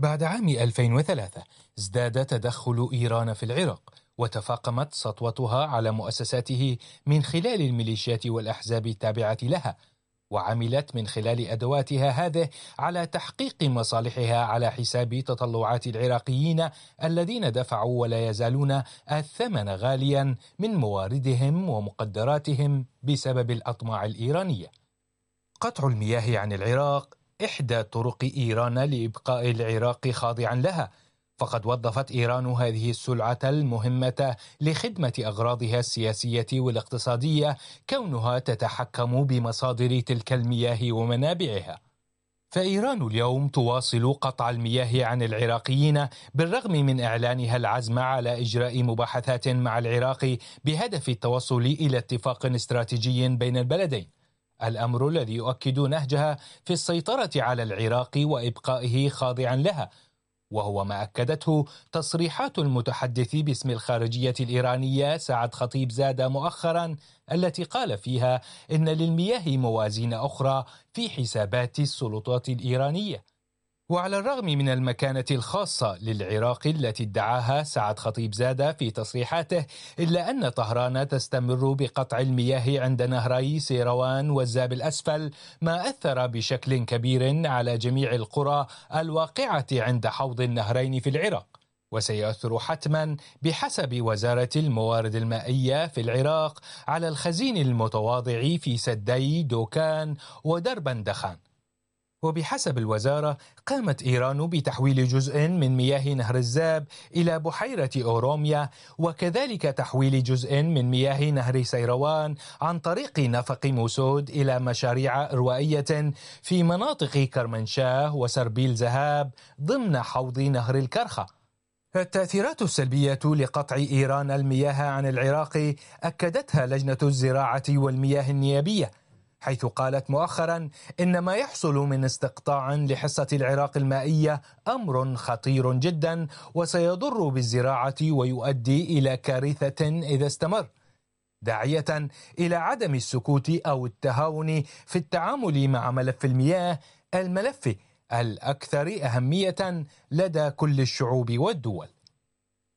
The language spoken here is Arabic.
بعد عام 2003 ازداد تدخل إيران في العراق وتفاقمت سطوتها على مؤسساته من خلال الميليشيات والأحزاب التابعة لها وعملت من خلال أدواتها هذه على تحقيق مصالحها على حساب تطلعات العراقيين الذين دفعوا ولا يزالون الثمن غاليا من مواردهم ومقدراتهم بسبب الأطماع الإيرانية قطع المياه عن العراق إحدى طرق إيران لإبقاء العراق خاضعا لها فقد وظفت إيران هذه السلعة المهمة لخدمة أغراضها السياسية والاقتصادية كونها تتحكم بمصادر تلك المياه ومنابعها فإيران اليوم تواصل قطع المياه عن العراقيين بالرغم من إعلانها العزم على إجراء مباحثات مع العراق بهدف التوصل إلى اتفاق استراتيجي بين البلدين الامر الذي يؤكد نهجها في السيطره على العراق وابقائه خاضعا لها وهو ما اكدته تصريحات المتحدث باسم الخارجيه الايرانيه سعد خطيب زاده مؤخرا التي قال فيها ان للمياه موازين اخرى في حسابات السلطات الايرانيه وعلى الرغم من المكانة الخاصة للعراق التي ادعاها سعد خطيب زادة في تصريحاته إلا أن طهران تستمر بقطع المياه عند نهري سيروان والزاب الأسفل ما أثر بشكل كبير على جميع القرى الواقعة عند حوض النهرين في العراق وسيؤثر حتما بحسب وزارة الموارد المائية في العراق على الخزين المتواضع في سدي دوكان ودربندخان وبحسب الوزارة قامت إيران بتحويل جزء من مياه نهر الزاب إلى بحيرة أوروميا وكذلك تحويل جزء من مياه نهر سيروان عن طريق نفق موسود إلى مشاريع روائية في مناطق كرمنشاه وسربيل ذهاب ضمن حوض نهر الكرخه التأثيرات السلبية لقطع إيران المياه عن العراق أكدتها لجنة الزراعة والمياه النيابية حيث قالت مؤخرا ان ما يحصل من استقطاع لحصه العراق المائيه امر خطير جدا وسيضر بالزراعه ويؤدي الى كارثه اذا استمر داعيه الى عدم السكوت او التهاون في التعامل مع ملف المياه الملف الاكثر اهميه لدى كل الشعوب والدول